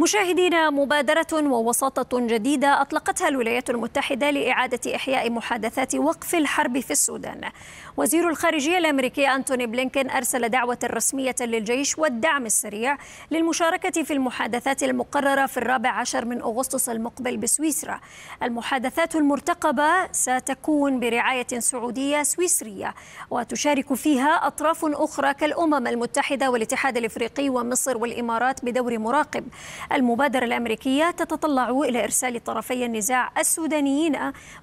مشاهدينا مبادرة ووساطة جديدة أطلقتها الولايات المتحدة لإعادة إحياء محادثات وقف الحرب في السودان وزير الخارجية الأمريكي أنتوني بلينكين أرسل دعوة رسمية للجيش والدعم السريع للمشاركة في المحادثات المقررة في الرابع عشر من أغسطس المقبل بسويسرا المحادثات المرتقبة ستكون برعاية سعودية سويسرية وتشارك فيها أطراف أخرى كالأمم المتحدة والاتحاد الإفريقي ومصر والإمارات بدور مراقب المبادرة الأمريكية تتطلع إلى إرسال طرفي النزاع السودانيين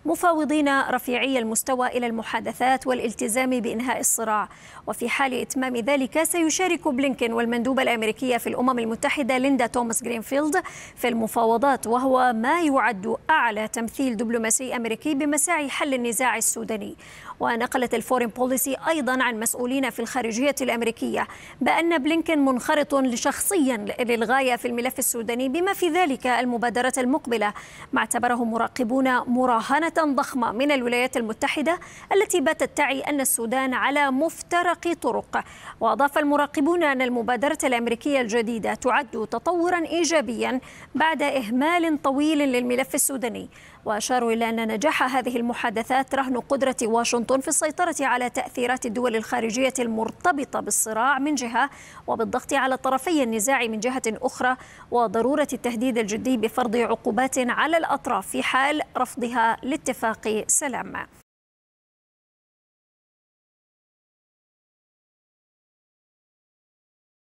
مفاوضين رفيعي المستوى إلى المحادثات والالتزام بإنهاء الصراع وفي حال إتمام ذلك سيشارك بلينكن والمندوبة الأمريكية في الأمم المتحدة ليندا توماس جرينفيلد في المفاوضات وهو ما يعد أعلى تمثيل دبلوماسي أمريكي بمساعي حل النزاع السوداني ونقلت الفورين بوليسي أيضا عن مسؤولين في الخارجية الأمريكية بأن بلينكن منخرط شخصيا للغاية في الملف السوداني بما في ذلك المبادرة المقبلة ما اعتبره مراقبون مراهنة ضخمة من الولايات المتحدة التي باتت تعي أن السودان على مفترق طرق وأضاف المراقبون أن المبادرة الأمريكية الجديدة تعد تطورا إيجابيا بعد إهمال طويل للملف السوداني وأشاروا إلى أن نجاح هذه المحادثات رهن قدرة واشنطن في السيطرة على تأثيرات الدول الخارجية المرتبطة بالصراع من جهة وبالضغط على طرفي النزاع من جهة أخرى وضروره التهديد الجدي بفرض عقوبات على الاطراف في حال رفضها لاتفاق سلام